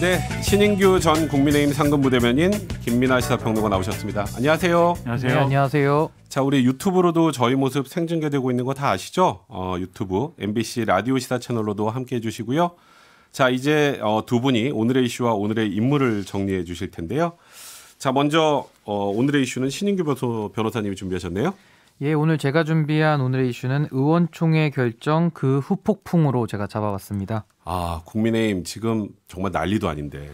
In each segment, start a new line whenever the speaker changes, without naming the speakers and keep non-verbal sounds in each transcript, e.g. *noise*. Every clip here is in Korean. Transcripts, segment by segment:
네, 신인규 전 국민의힘 상근부대변인 김민아 시사평론가 나오셨습니다. 안녕하세요. 안녕하세요. 네, 안녕하세요. 자, 우리 유튜브로도 저희 모습 생중계되고 있는 거 다 아시죠? 어, 유튜브 MBC 라디오 시사 채널로도 함께해 주시고요. 자, 이제 어, 두 분이 오늘의 이슈와 오늘의 인물을 정리해 주실 텐데요. 자, 먼저 어, 오늘의 이슈는 신인규 변호사님이 준비하셨네요.
예, 오늘 제가 준비한 오늘의 이슈는 의원총회 결정 그 후폭풍으로 제가 잡아봤습니다.
아, 국민의힘 지금 정말 난리도 아닌데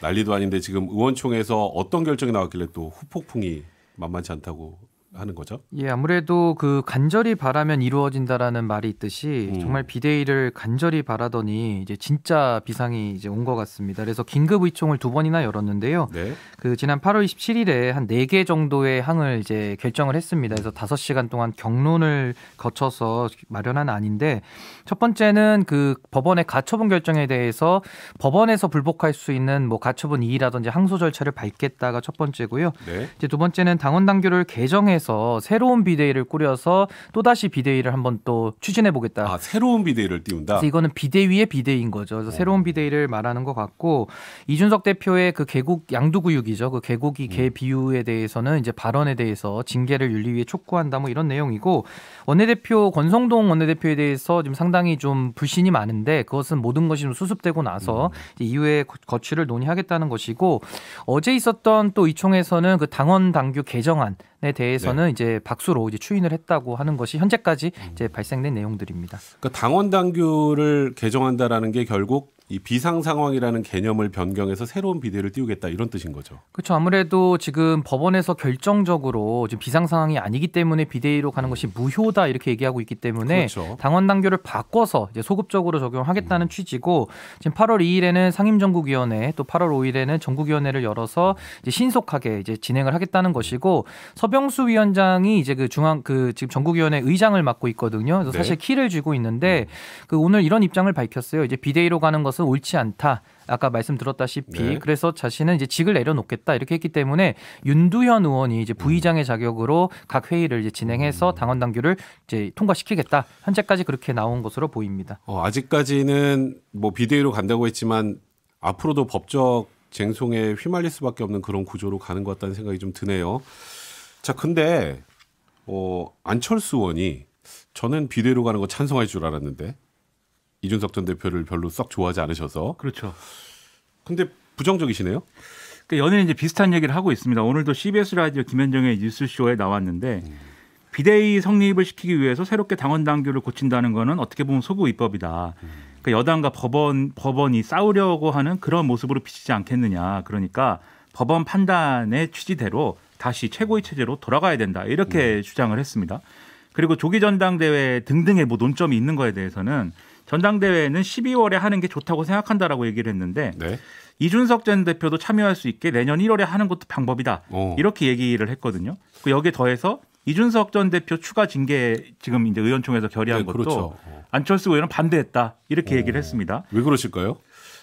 난리도 아닌데 지금 의원총회에서 어떤 결정이 나왔길래 또 후폭풍이 만만치 않다고 하는 거죠?
예, 아무래도 그 간절히 바라면 이루어진다라는 말이 있듯이 음. 정말 비대위를 간절히 바라더니 이제 진짜 비상이 이제 온 것 같습니다. 그래서 긴급 의총을 두 번이나 열었는데요. 네. 그 지난 8월 27일에 한 네 개 정도의 항을 이제 결정을 했습니다. 그래서 다섯 시간 동안 경론을 거쳐서 마련한 안인데 첫 번째는 그 법원의 가처분 결정에 대해서 법원에서 불복할 수 있는 뭐 가처분 이의라든지 항소 절차를 밟겠다가 첫 번째고요. 네. 이제 두 번째는 당원 당규를 개정해서 해서 새로운 비대위를 꾸려서 또다시 비대위를 한번 또 추진해 보겠다. 아, 새로운 비대위를 띄운다. 그래서 이거는 비대위의 비대위인 거죠. 그래서 오. 새로운 어. 비대위를 말하는 것 같고 이준석 대표의 그 개국 양두구육이죠. 그 개국이 개 음. 비유에 대해서는 이제 발언에 대해서 징계를 윤리위에 촉구한다 뭐 이런 내용이고 원내대표 권성동 원내대표에 대해서 지금 상당히 좀 불신이 많은데 그것은 모든 것이 좀 수습되고 나서 음. 이후에 거취를 논의하겠다는 것이고 어제 있었던 또 이총에서는 그 당원 당규 개정안 부분에 대해서는 네. 이제 박수로 이제 추인을 했다고 하는 것이 현재까지 음. 이제 발생된 내용들입니다.
그러니까 당원 당규를 개정한다라는 게 결국 이 비상 상황이라는 개념을 변경해서 새로운 비대를 띄우겠다 이런 뜻인 거죠.
그렇죠. 아무래도 지금 법원에서 결정적으로 지금 비상 상황이 아니기 때문에 비대위로 가는 것이 무효다 이렇게 얘기하고 있기 때문에 그렇죠. 당원 당규를 바꿔서 이제 소급적으로 적용하겠다는 음. 취지고 지금 8월 2일에는 상임정국위원회 또 8월 5일에는 전국위원회를 열어서 이제 신속하게 이제 진행을 하겠다는 네. 것이고 서병수 위원장이 이제 그 중앙 그 지금 전국위원회 의장을 맡고 있거든요. 그래서 네. 사실 키를 쥐고 있는데 음. 그 오늘 이런 입장을 밝혔어요. 이제 비대위로 가는 것 것은 옳지 않다. 아까 말씀드렸다시피 네. 그래서 자신은 이제 직을 내려놓겠다 이렇게 했기 때문에 윤두현 의원이 이제 음. 부의장의 자격으로 각 회의를 이제 진행해서 음. 당원 당규를 이제 통과시키겠다 현재까지 그렇게 나온 것으로 보입니다.
어, 아직까지는 뭐 비대위로 간다고 했지만 앞으로도 법적 쟁송에 휘말릴 수밖에 없는 그런 구조로 가는 것 같다는 생각이 좀 드네요. 자, 근데 어, 안철수 의원이 저는 비대위로 가는 거 찬성할 줄 알았는데 이준석 전 대표를 별로 썩 좋아하지 않으셔서 그렇죠.
근데 부정적이시네요. 그러니까 연일 이제 비슷한 얘기를 하고 있습니다. 오늘도 CBS 라디오 김현정의 뉴스쇼에 나왔는데 음. 비대위 성립을 시키기 위해서 새롭게 당원 당규를 고친다는 것은 어떻게 보면 소구 입법이다. 음. 그러니까 여당과 법원 법원이 싸우려고 하는 그런 모습으로 비치지 않겠느냐. 그러니까 법원 판단의 취지대로 다시 최고의 체제로 돌아가야 된다. 이렇게 음. 주장을 했습니다. 그리고 조기 전당대회 등등의 뭐 논점이 있는 거에 대해서는 전당대회는 12월에 하는 게 좋다고 생각한다라고 얘기를 했는데 네. 이준석 전 대표도 참여할 수 있게 내년 1월에 하는 것도 방법이다. 오. 어. 이렇게 얘기를 했거든요. 그 여기에 더해서 이준석 전 대표 추가 징계 지금 이제 의원총회에서 결의한 네, 그렇죠. 것도 어. 안철수 의원은 반대했다. 이렇게 오. 어. 얘기를 했습니다. 왜 그러실까요?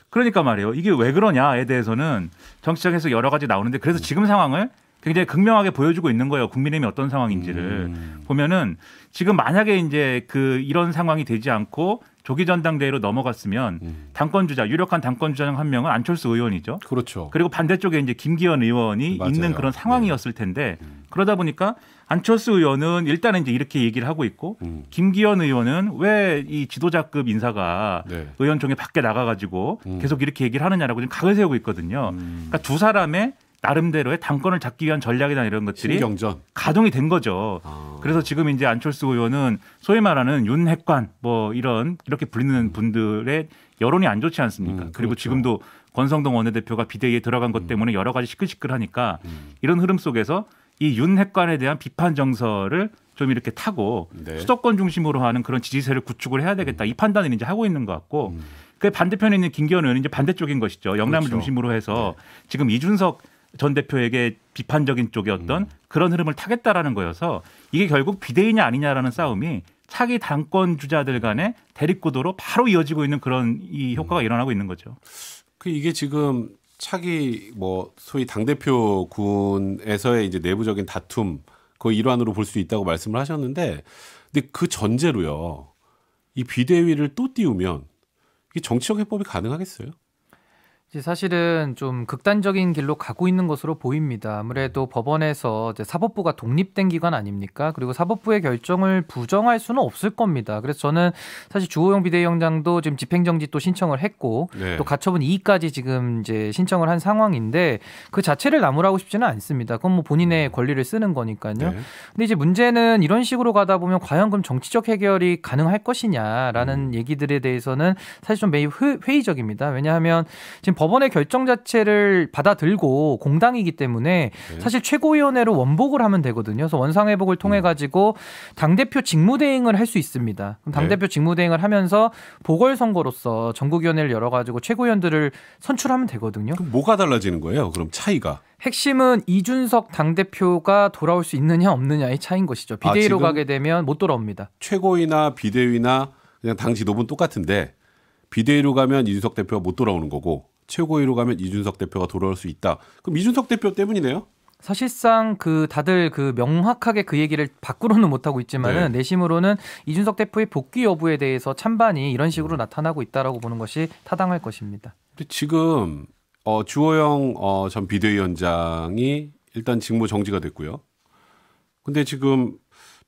그러니까 말이에요. 이게 왜 그러냐에 대해서는 정치적에서 여러 가지 나오는데 그래서 음. 지금 상황을 굉장히 극명하게 보여주고 있는 거예요. 국민의힘이 어떤 상황인지를 음. 보면은 지금 만약에 이제 그 이런 상황이 되지 않고 조기 전당대회로 넘어갔으면 음. 당권 주자 유력한 당권 주자 중한 명은 안철수 의원이죠. 그렇죠. 그리고 반대쪽에 이제 김기현 의원이 맞아요. 있는 그런 상황이었을 네. 텐데 음. 그러다 보니까 안철수 의원은 일단은 이제 이렇게 얘기를 하고 있고 음. 김기현 의원은 왜 이 지도자급 인사가 네. 의원총회 밖에 나가가지고 음. 계속 이렇게 얘기를 하느냐라고 지금 각을 세우고 있거든요. 음. 그러니까 두 사람의 나름대로의 당권을 잡기 위한 전략이나 이런 것들이 신경전. 가동이 된 거죠. 아. 그래서 지금 이제 안철수 의원은 소위 말하는 윤핵관 뭐 이런 이렇게 불리는 음. 분들의 여론이 안 좋지 않습니까? 음, 그렇죠. 그리고 그렇죠. 지금도 권성동 원내대표가 비대위에 들어간 것 음. 때문에 여러 가지 시끌시끌하니까 음. 이런 흐름 속에서 이 윤핵관에 대한 비판 정서를 좀 이렇게 타고 네. 수도권 중심으로 하는 그런 지지세를 구축을 해야 되겠다 음. 이 판단을 이제 하고 있는 것 같고 그 반대편에 있는 김기현 의원은 이제 반대쪽인 것이죠. 영남을 그렇죠. 중심으로 해서 네. 지금 이준석 전 대표에게 비판적인 쪽의 어떤 그런 흐름을 타겠다라는 거여서 이게 결국 비대위냐 아니냐라는 싸움이 차기 당권 주자들 간의 대립구도로 바로 이어지고 있는 그런 이 효과가 일어나고 있는 거죠. 그
이게 지금 차기 뭐 소위 당 대표군에서의 이제 내부적인 다툼 그 일환으로 볼 수 있다고 말씀을 하셨는데 근데 그 전제로요. 이 비대위를 또 띄우면 이 정치적 해법이 가능하겠어요?
사실은 좀 극단적인 길로 가고 있는 것으로 보입니다. 아무래도 법원에서 사법부가 독립된 기관 아닙니까? 그리고 사법부의 결정을 부정할 수는 없을 겁니다. 그래서 저는 사실 주호영 비대위원장도 지금 집행정지 또 신청을 했고 네. 또 가처분 2까지 지금 이제 신청을 한 상황인데 그 자체를 나무라고 싶지는 않습니다. 그건 뭐 본인의 음. 권리를 쓰는 거니까요. 네. 근데 이제 문제는 이런 식으로 가다 보면 과연 그럼 정치적 해결이 가능할 것이냐라는 음. 얘기들에 대해서는 사실 좀 매우 회의적입니다. 왜냐하면 지금 법원의 결정 자체를 받아들고 공당이기 때문에 네. 사실 최고위원회로 원복을 하면 되거든요. 그래서 원상회복을 통해 음. 가지고 당 대표 직무대행을 할 수 있습니다. 당 대표 네. 직무대행을 하면서 보궐선거로서 전국위원회를 열어가지고 최고위원들을 선출하면 되거든요. 그럼 뭐가 달라지는 거예요? 그럼 차이가? 핵심은 이준석 당대표가 돌아올 수 있느냐 없느냐의 차인 이 것이죠. 아, 비대위로 아, 가게 되면 못 돌아옵니다.
최고위나 비대위나 그냥 당 지도부는 똑같은데 비대위로 가면 이준석 대표가 못 돌아오는 거고
최고위로 가면 이준석 대표가 돌아올 수 있다. 그럼 이준석 대표 때문이네요. 사실상 그 다들 그 명확하게 그 얘기를 밖으로는 못하고 있지만은 네. 내심으로는 이준석 대표의 복귀 여부에 대해서 찬반이 이런 식으로 음. 나타나고 있다라고 보는 것이 타당할 것입니다. 지금
어, 주호영 어, 전 비대위원장이 일단 직무 정지가 됐고요. 근데 지금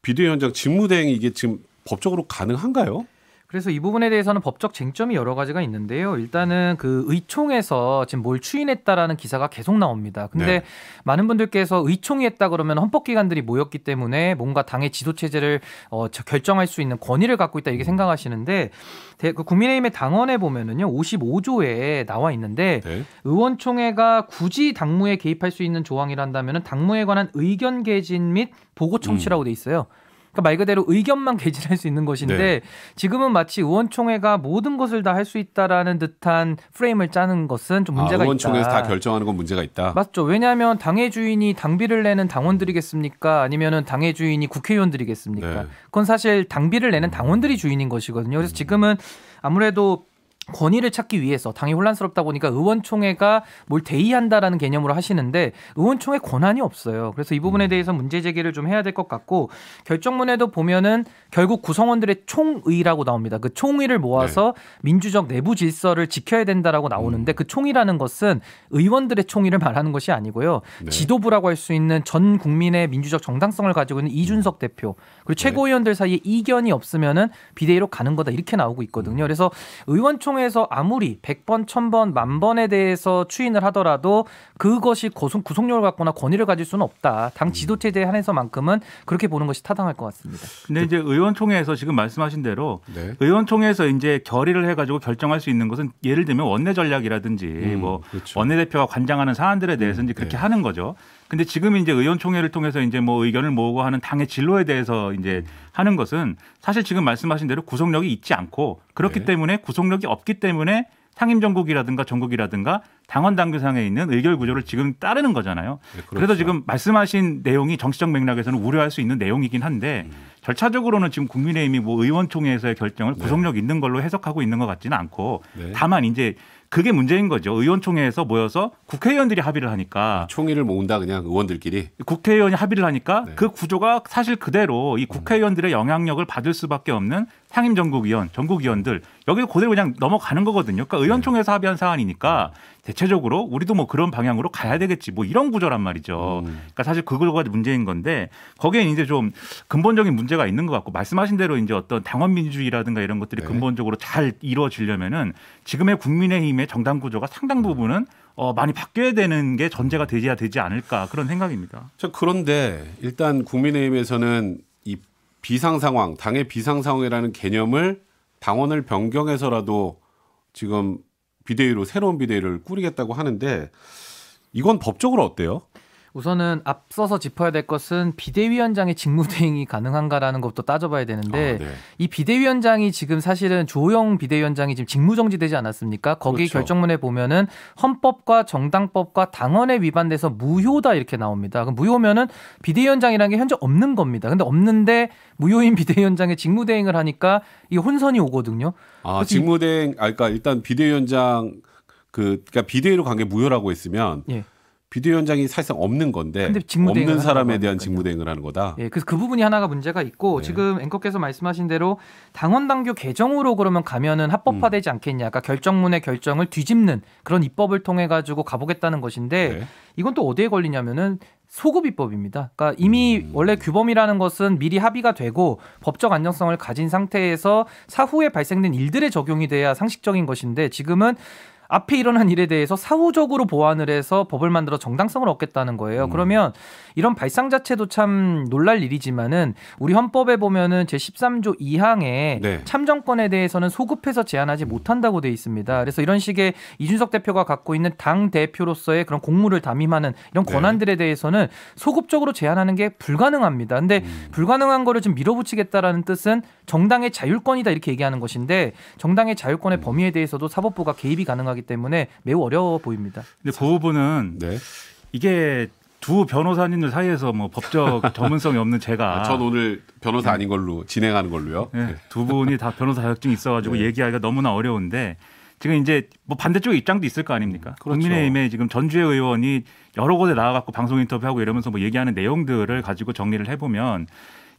비대위원장 직무대행이 이게 지금 법적으로 가능한가요?
그래서 이 부분에 대해서는 법적 쟁점이 여러 가지가 있는데요. 일단은 그 의총에서 지금 뭘 추인했다라는 기사가 계속 나옵니다. 근데 네. 많은 분들께서 의총이 했다 그러면 헌법기관들이 모였기 때문에 뭔가 당의 지도체제를 어, 결정할 수 있는 권위를 갖고 있다 이게 렇 음. 생각하시는데 대, 그 국민의힘의 당원에 보면은요 55조에 나와 있는데 네. 의원총회가 굳이 당무에 개입할 수 있는 조항이란다면 당무에 관한 의견 개진 및 보고 청취라고 음. 돼 있어요. 그러니까 말 그대로 의견만 개진할 수 있는 것인데 네. 지금은 마치 의원총회가 모든 것을 다 할 수 있다라는 듯한 프레임을 짜는 것은 좀 아, 문제가 아, 의원총회에서 있다. 다
결정하는 건 문제가 있다.
맞죠. 왜냐하면 당의 주인이 당비를 내는 당원들이겠습니까? 아니면은 당의 주인이 국회의원들이겠습니까? 네. 그건 사실 당비를 내는 당원들이 주인인 것이거든요. 그래서 음. 지금은 아무래도 권위를 찾기 위해서 당이 혼란스럽다 보니까 의원총회가 뭘 대의한다라는 개념으로 하시는데 의원총회 권한이 없어요. 그래서 이 부분에 음. 대해서 문제 제기를 좀 해야 될 것 같고 결정문에도 보면은 결국 구성원들의 총의라고 나옵니다. 그 총의를 모아서 네. 민주적 내부 질서를 지켜야 된다라고 나오는데 음. 그 총의라는 것은 의원들의 총의를 말하는 것이 아니고요. 네. 지도부라고 할 수 있는 전 국민의 민주적 정당성을 가지고 있는 이준석 음. 대표 그리고 네. 최고위원들 사이에 이견이 없으면은 비대위로 가는 거다 이렇게 나오고 있거든요. 음. 그래서 의원총 방송에서 아무리 100번, 1000번, 만번에 대해서 추인을 하더라도 그것이 고속, 구속력을 갖거나 권위를 가질 수는 없다. 당 음. 지도체제에 한해서만큼은 그렇게 보는 것이 타당할 것 같습니다.
근데 이제 의원총회에서 지금 말씀하신 대로 네. 의원총회에서 이제 결의를 해가지고 결정할 수 있는 것은 예를 들면 원내 전략이라든지 음, 뭐 그렇죠. 원내대표가 관장하는 사안들에 대해서 음, 이제 그렇게 네. 하는 거죠. 근데 지금 이제 의원총회를 통해서 이제 뭐 의견을 모으고 하는 당의 진로에 대해서 이제 음. 하는 것은 사실 지금 말씀하신 대로 구속력이 있지 않고 그렇기 네. 때문에 구속력이 없기 때문에 상임정국이라든가 정국이라든가 당원 당규상에 있는 의결 구조를 지금 따르는 거잖아요. 네, 그렇죠. 그래서 지금 말씀하신 내용이 정치적 맥락에서는 우려할 수 있는 내용이긴 한데 음. 절차적으로는 지금 국민의힘이 뭐 의원총회에서의 결정을 네. 구속력 있는 걸로 해석하고 있는 것 같지는 않고 네. 다만 이제 그게 문제인 거죠. 의원총회에서 모여서 국회의원들이 합의를 하니까 총의를 모은다 그냥 의원들끼리 국회의원이 합의를 하니까 네. 그 구조가 사실 그대로 이 국회의원들의 영향력을 받을 수밖에 없는 상임전국위원, 전국위원들 여기서 그대로 그냥 넘어가는 거거든요. 그러니까 네. 의원총회에서 합의한 사안이니까 네. 대체적으로 우리도 뭐 그런 방향으로 가야 되겠지 뭐 이런 구조란 말이죠. 음. 그러니까 사실 그거가 문제인 건데 거기에 이제 좀 근본적인 문제가 있는 것 같고 말씀하신 대로 이제 어떤 당원 민주주의라든가 이런 것들이 네. 근본적으로 잘 이루어지려면은 지금의 국민의힘의 정당 구조가 상당 부분은 어, 많이 바뀌어야 되는 게 전제가 되지야 되지 않을까 그런 생각입니다. 자, 그런데
일단 국민의힘에서는 이 비상 상황, 당의 비상 상황이라는 개념을 당원을 변경해서라도 지금 비대위로 새로운 비대위를
꾸리겠다고 하는데 이건 법적으로 어때요? 우선은 앞서서 짚어야 될 것은 비대위원장의 직무대행이 가능한가라는 것도 따져봐야 되는데 아, 네. 이 비대위원장이 지금 사실은 조영 비대위원장이 지금 직무정지되지 않았습니까? 거기 그렇죠. 결정문에 보면은 헌법과 정당법과 당원에 위반돼서 무효다 이렇게 나옵니다. 그럼 무효면은 비대위원장이라는 게 현재 없는 겁니다. 근데 없는데 무효인 *laughs* 비대위원장의 직무대행을 하니까 이 혼선이 오거든요. 아
직무대행, 아 그러니까 일단 비대위원장 그 그러니까 비대위로 관계 무효라고 했으면. 예. 비디오 현장이 사실상 없는 건데 없는 사람에 대한
직무 대행을 하는 거다. 예, 그래서 그 부분이 하나가 문제가 있고 네. 지금 앵커께서 말씀하신 대로 당원 당규 개정으로 그러면 가면은 합법화되지 음. 않겠냐. 그러니까 결정문의 결정을 뒤집는 그런 입법을 통해 가지고 가보겠다는 것인데 네. 이건 또 어디에 걸리냐면은 소급 입법입니다. 그러니까 이미 음. 원래 규범이라는 것은 미리 합의가 되고 법적 안정성을 가진 상태에서 사후에 발생된 일들에 적용이 돼야 상식적인 것인데 지금은 앞에 일어난 일에 대해서 사후적으로 보완을 해서 법을 만들어 정당성을 얻겠다는 거예요. 음. 그러면 이런 발상 자체도 참 놀랄 일이지만은 우리 헌법에 보면은 제 13조 2항에 네. 참정권에 대해서는 소급해서 제한하지 못한다고 돼 있습니다. 그래서 이런 식의 이준석 대표가 갖고 있는 당 대표로서의 그런 공무를 담임하는 이런 네. 권한들에 대해서는 소급적으로 제한하는 게 불가능합니다. 근데 음. 불가능한 거를 좀 밀어붙이겠다라는 뜻은 정당의 자율권이다 이렇게 얘기하는 것인데 정당의 자율권의 음. 범위에 대해서도 사법부가 개입이 가능하기 때문에 매우 어려워 보입니다.
근데 그 부분은 네. 이게 두 변호사님들 사이에서 뭐 법적 *laughs* 전문성이 없는 제가 아, 전
오늘 변호사 네. 아닌 걸로 진행하는 걸로요.
네. 네. 두 분이 다 변호사 자격증 있어가지고 네. 얘기하기가 너무나 어려운데 지금 이제 뭐 반대쪽 입장도 있을 거 아닙니까? 음, 그렇죠. 국민의힘의 지금 전주의 의원이 여러 곳에 나와갖고 방송 인터뷰하고 이러면서 뭐 얘기하는 내용들을 가지고 정리를 해보면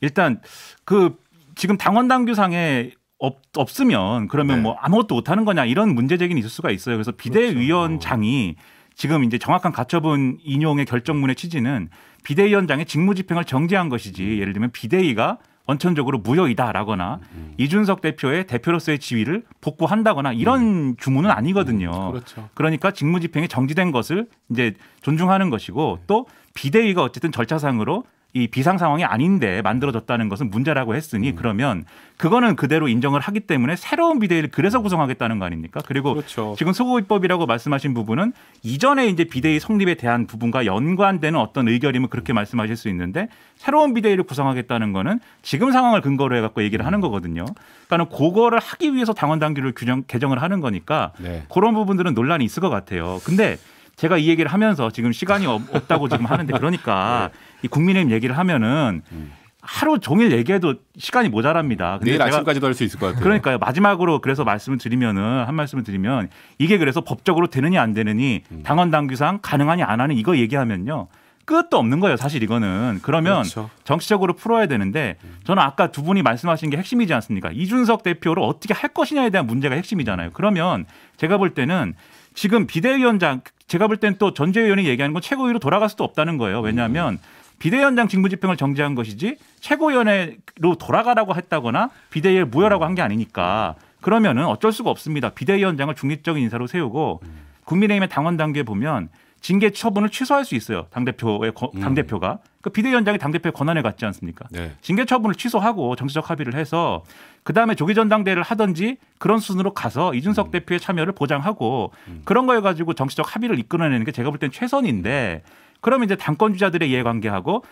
일단 그 지금 당원 당규상에 없, 없으면 그러면 네. 뭐 아무것도 못하는 거냐 이런 문제 적인 있을 수가 있어요. 그래서 그렇죠. 비대위원장이 그렇죠. 지금 이제 정확한 가처분 인용의 결정문의 취지는 비대위원장의 직무집행을 정지한 것이지 음. 예를 들면 비대위가 원천적으로 무효이다라거나 음, 음. 이준석 대표의 대표로서의 지위를 복구한다거나 이런 음. 주문은 아니거든요. 음. 그렇죠. 그러니까 직무집행이 정지된 것을 이제 존중하는 것이고 네. 또 비대위가 어쨌든 절차상으로 이 비상 상황이 아닌데 만들어졌다는 것은 문제라고 했으니 음. 그러면 그거는 그대로 인정을 하기 때문에 새로운 비대위를 그래서 음. 구성하겠다는 거 아닙니까? 그리고 그렇죠. 지금 소고입법이라고 말씀하신 부분은 이전에 이제 비대위 성립에 대한 부분과 연관되는 어떤 의결이면 그렇게 음. 말씀하실 수 있는데 새로운 비대위를 구성하겠다는 거는 지금 상황을 근거로 해갖고 얘기를 음. 하는 거거든요. 그러니까는 그거를 하기 위해서 당원 당규를 규정 개정을 하는 거니까 네. 그런 부분들은 논란이 있을 것 같아요. 근데 제가 이 얘기를 하면서 지금 시간이 없다고 지금 하는데 그러니까 *laughs* 네. 이 국민의힘 얘기를 하면은 음. 하루 종일 얘기해도 시간이 모자랍니다. 내일 아침까지도 할 수 있을 것 같아요. 그러니까요. 마지막으로 그래서 말씀을 드리면은 한 말씀을 드리면 이게 그래서 법적으로 되느냐안 되느니 음. 당원 당규상 가능하니 안 하는 이거 얘기하면요. 끝도 없는 거예요, 사실 이거는. 그러면 그렇죠. 정치적으로 풀어야 되는데 음. 저는 아까 두 분이 말씀하신 게 핵심이지 않습니까? 이준석 대표를 어떻게 할 것이냐에 대한 문제가 핵심이잖아요. 그러면 제가 볼 때는 지금 비대위원장 제가 볼 땐 또 전재희 의원이 얘기하는 건 최고위로 돌아갈 수도 없다는 거예요. 왜냐하면 비대위원장 직무집행을 정지한 것이지 최고위원회로 돌아가라고 했다거나 비대위에 무효라고 한 게 아니니까 그러면은 어쩔 수가 없습니다. 비대위원장을 중립적인 인사로 세우고 국민의힘의 당원 단계 보면 징계 처분을 취소할 수 있어요. 당 대표의 음. 당 대표가 그 그러니까 비대위원장이 당 대표의 권한을 갖지 않습니까? 네. 징계 처분을 취소하고 정치적 합의를 해서 그 다음에 조기 전당대회를 하든지 그런 순으로 가서 이준석 음. 대표의 참여를 보장하고 음. 그런 거에 가지고 정치적 합의를 이끌어내는 게 제가 볼 땐 최선인데 그러면 이제 당권 주자들의 이해관계하고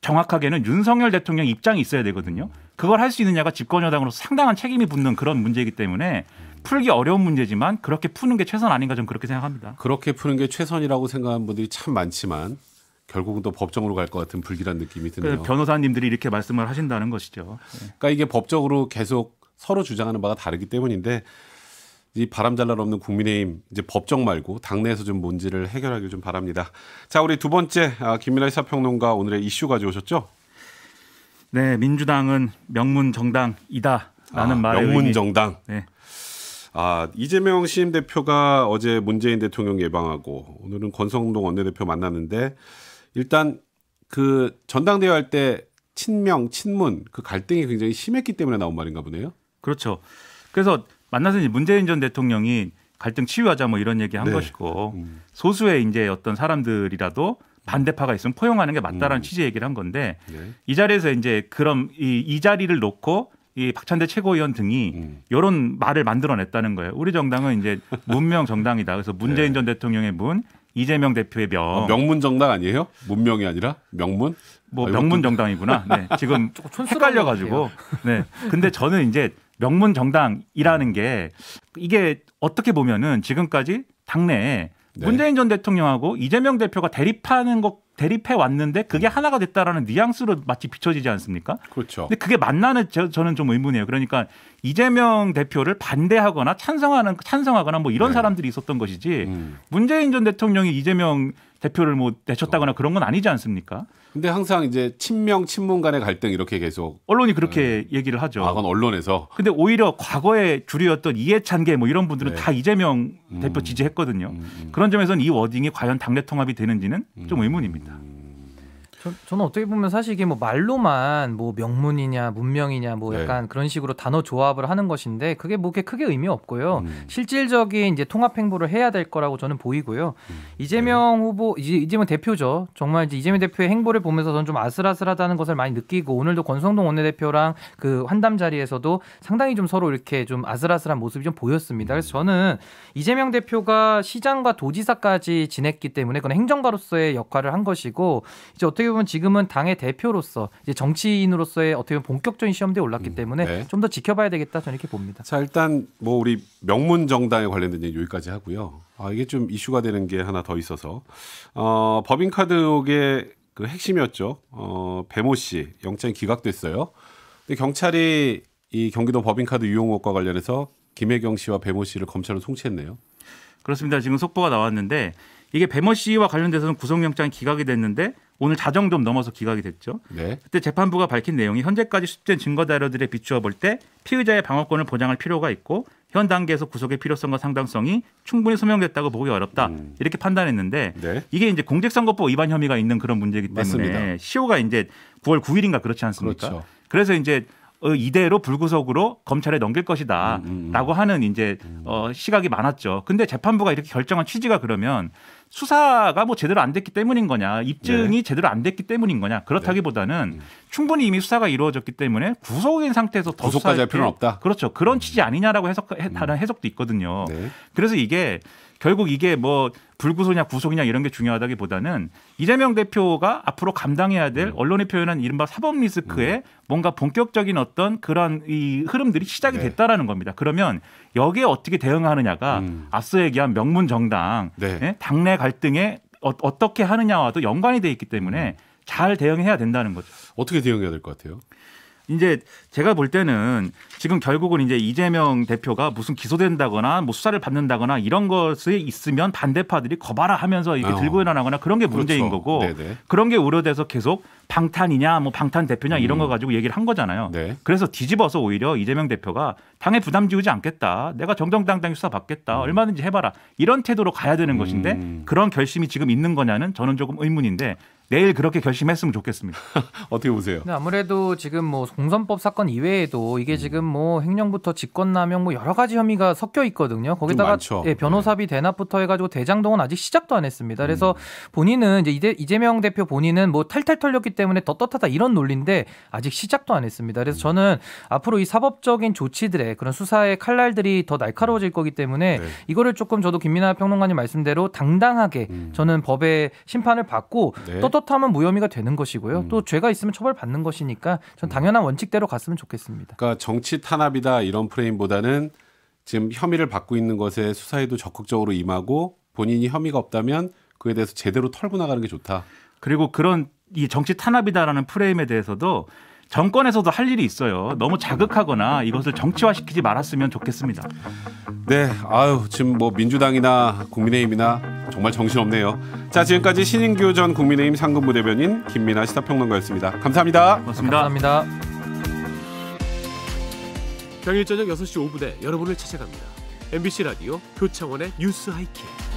정확하게는 윤석열 대통령 입장이 있어야 되거든요. 그걸 할 수 있느냐가 집권 여당으로 상당한 책임이 붙는 그런 문제이기 때문에 음. 풀기 어려운 문제지만 그렇게 푸는 게 최선 아닌가 좀 그렇게 생각합니다. 그렇게
푸는 게 최선이라고 생각하는 분들이 참 많지만 결국은 또 법정으로 갈 것 같은 불길한 느낌이 그 드네요. 변호사님들이 이렇게 말씀을 하신다는 것이죠. 예. 그러니까 이게 법적으로 계속 서로 주장하는 바가 다르기 때문인데 이 바람잘날 없는 국민의힘 이제 법정 말고 당내에서 좀 문제를 해결하길 좀 바랍니다. 자, 우리 두 번째 아, 김민아 시사평론가 오늘의 이슈 가져오셨죠?
네, 민주당은 명문 정당이다라는 아, 말의 명문 정당. 네.
아, 이재명 시임 대표가 어제 문재인 대통령 예방하고 오늘은 권성동 원내대표 만났는데 일단 그 전당대회
할 때 친명, 친문 그 갈등이 굉장히 심했기 때문에 나온 말인가 보네요. 그렇죠. 그래서 만나서 이제 문재인 전 대통령이 갈등 치유하자 뭐 이런 얘기 한 네. 것이고 음. 소수의 이제 어떤 사람들이라도 반대파가 있으면 포용하는 게 맞다라는 음. 취지의 얘기를 한 건데 네. 이 자리에서 이제 그럼 이, 이 자리를 놓고 이 박찬대 최고위원 등이 음. 이런 말을 만들어냈다는 거예요. 우리 정당은 이제 문명 정당이다. 그래서 문재인 네. 전 대통령의 문, 이재명 대표의 명. 아, 명문 정당 아니에요? 문명이 아니라 명문? 뭐 아, 명문 정당이구나. 네, 지금 *laughs* 헷갈려가지고. 네, 근데 저는 이제 명문 정당이라는 게 이게 어떻게 보면은 지금까지 당내에 네. 문재인 전 대통령하고 이재명 대표가 대립하는 것 대립해 왔는데 그게 음. 하나가 됐다라는 뉘앙스로 마치 비춰지지 않습니까? 그렇죠. 근데 그게 맞나는 저, 는좀 의문이에요. 그러니까 이재명 대표를 반대하거나 찬성하는 찬성하거나 뭐 이런 네. 사람들이 있었던 것이지 음. 문재인 전 대통령이 이재명 대표를 뭐 내쳤다거나 어. 그런 건 아니지 않습니까? 근데 항상 이제
친명 친문 간의 갈등 이렇게 계속
언론이 그렇게
네. 얘기를 하죠. 아, 건 언론에서.
근데 오히려 과거에 주류였던 이해찬계 뭐 이런 분들은 네. 다 이재명 음. 대표 음. 지지했거든요. 음. 그런 점에서는 이 워딩이 과연 당내 통합이 되는지는 좀 음. 의문입니다.
저, 저는 어떻게 보면 사실 이게 뭐 말로만 뭐 명문이냐 문명이냐 뭐 네. 약간 네. 그런 식으로 단어 조합을 하는 것인데 그게 뭐그게 크게 의미 없고요. 음. 실질적인 이제 통합 행보를 해야 될 거라고 저는 보이고요. 음. 이재명 네. 후보 이제 이재명 대표죠. 정말 이제 이재명 대표의 행보를 보면서 저는 좀 아슬아슬하다는 것을 많이 느끼고 오늘도 권성동 원내대표랑 그 환담 자리에서도 상당히 좀 서로 이렇게 좀 아슬아슬한 모습이 좀 보였습니다. 그래서 저는 이재명 대표가 시장과 도지사까지 지냈기 때문에 그건 행정가로서의 역할을 한 것이고 이제 어떻게 보면 지금은 당의 대표로서 이제 정치인으로서의 어떻게 보면 본격적인 시험대에 올랐기 음, 때문에 네. 좀더 지켜봐야 되겠다 저는 이렇게 봅니다.
자 일단 뭐 우리 명문 정당에 관련된 얘기 여기까지 하고요. 아 이게 좀 이슈가 되는 게 하나 더 있어서 어, 법인카드 의그 핵심이었죠. 어, 배모 씨 영장이 기각됐어요. 근데 경찰이 이 경기도 법인카드 유용 의과 관련해서 김혜경 씨와 배모 씨를 검찰로 송치했네요.
그렇습니다. 지금 속보가 나왔는데 이게 배머 씨와 관련돼서는 구속영장이 기각이 됐는데 오늘 자정 좀 넘어서 기각이 됐죠. 네. 그때 재판부가 밝힌 내용이 현재까지 수집된 증거 자료들에 비추어 볼 때 피의자의 방어권을 보장할 필요가 있고 현 단계에서 구속의 필요성과 상당성이 충분히 소명됐다고 보기 어렵다 음. 이렇게 판단했는데 네. 이게 이제 공직선거법 위반 혐의가 있는 그런 문제이기 때문에 맞습니다. 시효가 이제 9월 9일인가 그렇지 않습니까? 그렇죠. 그래서 이제 어, 이대로 불구속으로 검찰에 넘길 것이다라고 음, 음. 음. 하는 이제 음. 어, 시각이 많았죠. 근데 재판부가 이렇게 결정한 취지가 그러면 수사가 뭐 제대로 안 됐기 때문인 거냐, 입증이 네. 제대로 안 됐기 때문인 거냐, 그렇다기보다는 네. 충분히 이미 수사가 이루어졌기 때문에 구속인 상태에서 더 구속까지 할 필요는 없다. 그렇죠. 그런 음. 취지 아니냐라고 해석 음. 다른 해석도 있거든요. 네. 그래서 이게 결국 이게 뭐 불구속이냐 구속이냐 이런 게 중요하다기보다는 이재명 대표가 앞으로 감당해야 될언론의 음. 표현한 이른바 사법 리스크에 음. 뭔가 본격적인 어떤 그런 이 흐름들이 시작이 네. 됐다라는 겁니다. 그러면 여기에 어떻게 대응하느냐가 음. 앞서 얘기한 명문 정당 네. 네? 당내 갈등에 어, 떻게 하느냐와도 연관이 돼 있기 때문에 음. 잘 대응해야 된다는 거죠. 어떻게 대응해야 될 것 같아요? 이제 제가 볼 때는 지금 결국은 이제 이재명 대표가 무슨 기소된다거나 뭐 수사를 받는다거나 이런 것에 있으면 반대파들이 거봐라 하면서 이렇게 어. 들고 일어나거나 그런 게 문제인 그렇죠. 거고 네네. 그런 게 우려돼서 계속 방탄이냐 뭐 방탄 대표냐 이런 음. 거 가지고 얘기를 한 거잖아요. 네. 그래서 뒤집어서 오히려 이재명 대표가 당에 부담 지우지 않겠다. 내가 정정당당히 수사 받겠다. 음. 얼마든지 해봐라. 이런 태도로 가야 되는 음. 것인데 그런 결심이 지금 있는 거냐는 저는 조금 의문인데 내일 그렇게 결심했으면 좋겠습니다. *laughs* 어떻게 보세요?
아무래도 지금 뭐 공선법 사건 이외에도 이게 음. 지금 뭐 횡령부터 직권남용 뭐 여러 가지 혐의가 섞여 있거든요. 거기다가 예, 변호사비 네. 대납부터 해가지고 대장동은 아직 시작도 안 했습니다. 그래서 음. 본인은 이제 이재명 대표 본인은 뭐 탈탈 털렸기 때문에 떳떳하다 이런 논리인데 아직 시작도 안 했습니다. 그래서 음. 저는 앞으로 이 사법적인 조치들의 그런 수사의 칼날들이 더 날카로워질 거기 때문에 네. 이거를 조금 저도 김민아 평론가님 말씀대로 당당하게 음. 저는 법의 심판을 받고 네. 또 떳떳하면 무혐의가 되는 것이고요. 음. 또 죄가 있으면 처벌받는 것이니까 전 음. 당연한 원칙대로 갔으면 좋겠습니다.
그러니까 정치 탄압이다 이런 프레임보다는 지금 혐의를 받고 있는 것에 수사에도 적극적으로 임하고 본인이 혐의가
없다면 그에 대해서 제대로 털고 나가는 게 좋다. 그리고 그런 이 정치 탄압이다라는 프레임에 대해서도 정권에서도 할 일이 있어요. 너무 자극하거나 이것을 정치화시키지 말았으면 좋겠습니다. 네, 아유 지금 뭐 민주당이나 국민의힘이나
정말 정신없네요. 자 지금까지 신인규 전 국민의힘 상근부대변인 김민아 시사평론가였습니다. 감사합니다.
고맙습니다. 감사합니다. 평일 저녁 6시 5분에 여러분을 찾아갑니다. MBC 라디오 교창원의 뉴스 하이킥.